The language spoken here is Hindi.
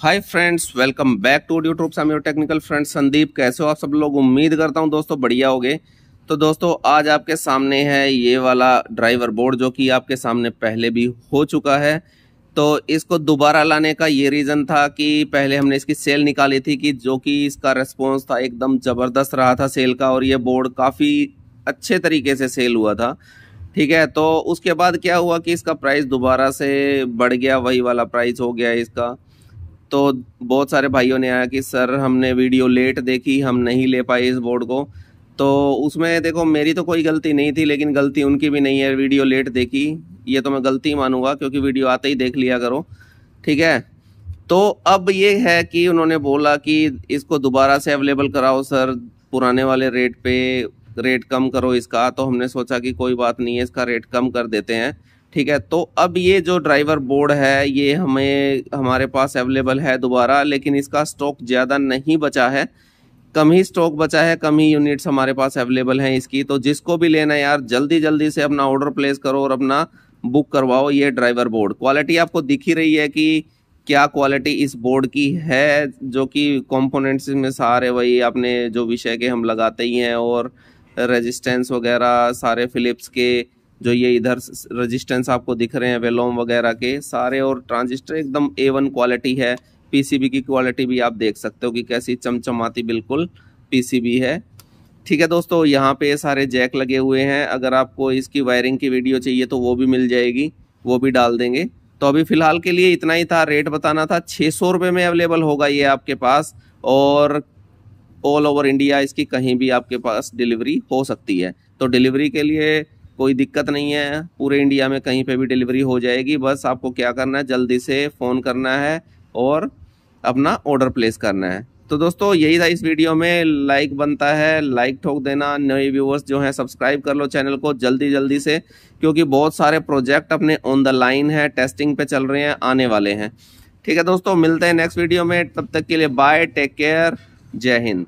hi friends welcome back to audio troops your technical friend Sandeep कैसे हो आप सब लोग उम्मीद करता हूं दोस्तों बढ़िया होगे तो दोस्तों आज आपके सामने है ये वाला ड्राइवर बोर्ड जो कि आपके सामने पहले भी हो चुका है तो इसको दोबारा लाने का ये रीज़न था कि पहले हमने इसकी सेल निकाली थी कि जो कि इसका रिस्पॉन्स था एकदम ज़बरदस्त रहा था सेल का और ये बोर्ड काफ़ी अच्छे तरीके से सेल हुआ था ठीक है तो उसके बाद क्या हुआ कि इसका प्राइस दोबारा से बढ़ गया वही वाला प्राइस हो गया इसका तो बहुत सारे भाइयों ने आया कि सर हमने वीडियो लेट देखी हम नहीं ले पाए इस बोर्ड को तो उसमें देखो मेरी तो कोई गलती नहीं थी लेकिन गलती उनकी भी नहीं है वीडियो लेट देखी ये तो मैं गलती मानूंगा क्योंकि वीडियो आते ही देख लिया करो ठीक है तो अब ये है कि उन्होंने बोला कि इसको दोबारा से अवेलेबल कराओ सर पुराने वाले रेट पे रेट कम करो इसका तो हमने सोचा कि कोई बात नहीं है इसका रेट कम कर देते हैं ठीक है तो अब ये जो ड्राइवर बोर्ड है ये हमें हमारे पास अवेलेबल है दोबारा लेकिन इसका स्टॉक ज़्यादा नहीं बचा है कम ही स्टॉक बचा है कम ही यूनिट्स हमारे पास अवेलेबल हैं इसकी तो जिसको भी लेना है यार जल्दी जल्दी से अपना ऑर्डर प्लेस करो और अपना बुक करवाओ ये ड्राइवर बोर्ड क्वालिटी आपको दिख ही रही है कि क्या क्वालिटी इस बोर्ड की है जो कि कॉम्पोनेंट्स में सारे वही अपने जो विषय के हम लगाते ही हैं और रेजिस्टेंस वगैरह सारे फिलिप्स के जो ये इधर रजिस्टेंस आपको दिख रहे हैं वेलोम वगैरह के सारे और ट्रांजिस्टर एकदम ए वन क्वालिटी है पीसीबी की क्वालिटी भी आप देख सकते हो कि कैसी चमचमाती बिल्कुल पीसीबी है ठीक है दोस्तों यहाँ पे सारे जैक लगे हुए हैं अगर आपको इसकी वायरिंग की वीडियो चाहिए तो वो भी मिल जाएगी वो भी डाल देंगे तो अभी फ़िलहाल के लिए इतना ही था रेट बताना था छः सौ रुपये में अवेलेबल होगा ये आपके पास और ऑल ओवर इंडिया इसकी कहीं भी आपके पास डिलीवरी हो सकती है तो डिलीवरी के लिए कोई दिक्कत नहीं है पूरे इंडिया में कहीं पे भी डिलीवरी हो जाएगी बस आपको क्या करना है जल्दी से फ़ोन करना है और अपना ऑर्डर प्लेस करना है तो दोस्तों यही था इस वीडियो में लाइक बनता है लाइक ठोक देना नए व्यूवर्स जो हैं सब्सक्राइब कर लो चैनल को जल्दी जल्दी से क्योंकि बहुत सारे प्रोजेक्ट अपने ऑन द लाइन है टेस्टिंग पे चल रहे हैं आने वाले हैं ठीक है दोस्तों मिलते हैं नेक्स्ट वीडियो में तब तक के लिए बाय टेक केयर जय हिंद